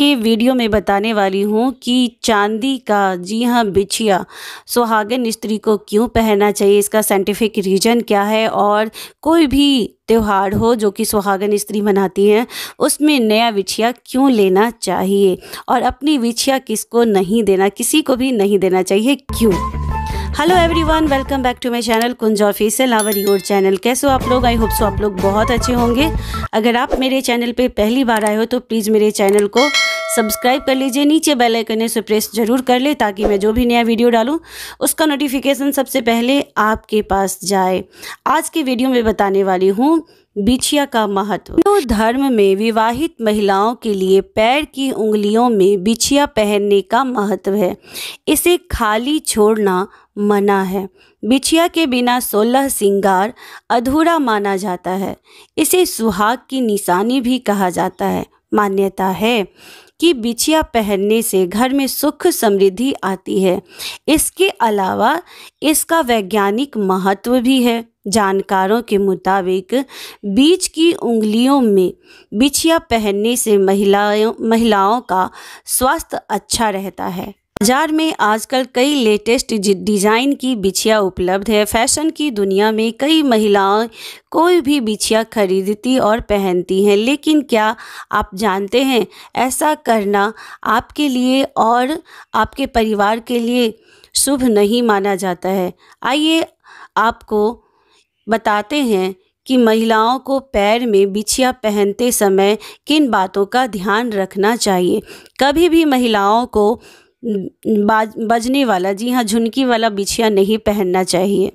के वीडियो में बताने वाली हूँ कि चांदी का जी हाँ बिछिया सुहागन स्त्री को क्यों पहनना चाहिए इसका साइंटिफिक रीज़न क्या है और कोई भी त्यौहार हो जो कि सुहागन स्त्री मनाती हैं उसमें नया बिछिया क्यों लेना चाहिए और अपनी बिछिया किसको नहीं देना किसी को भी नहीं देना चाहिए क्यों hello everyone welcome back to my channel Kunj official our your channel कैसे हो आप लोग आई होप सो आप लोग बहुत अच्छे होंगे अगर आप मेरे चैनल पे पहली बार आए हो तो प्लीज़ मेरे चैनल को सब्सक्राइब कर लीजिए नीचे बेल आइकन से प्रेस जरूर कर ले ताकि मैं जो भी नया वीडियो डालूँ उसका नोटिफिकेशन सबसे पहले आपके पास जाए आज के वीडियो में बताने वाली हूँ बिछिया का महत्व हिंदू धर्म में विवाहित महिलाओं के लिए पैर की उंगलियों में बिछिया पहनने का महत्व है इसे खाली छोड़ना मना है बिछिया के बिना सोलह सिंगार अधूरा माना जाता है इसे सुहाग की निशानी भी कहा जाता है मान्यता है कि बिछिया पहनने से घर में सुख समृद्धि आती है इसके अलावा इसका वैज्ञानिक महत्व भी है जानकारों के मुताबिक बीच की उंगलियों में बिछिया पहनने से महिलाओं महिलाओं का स्वास्थ्य अच्छा रहता है बाजार में आजकल कई लेटेस्ट डिज़ाइन की बिछिया उपलब्ध है फैशन की दुनिया में कई महिलाएं कोई भी बिछिया खरीदती और पहनती हैं लेकिन क्या आप जानते हैं ऐसा करना आपके लिए और आपके परिवार के लिए शुभ नहीं माना जाता है आइए आपको बताते हैं कि महिलाओं को पैर में बिछिया पहनते समय किन बातों का ध्यान रखना चाहिए कभी भी महिलाओं को बाज बजने वाला जी हाँ झुनकी वाला बिछिया नहीं पहनना चाहिए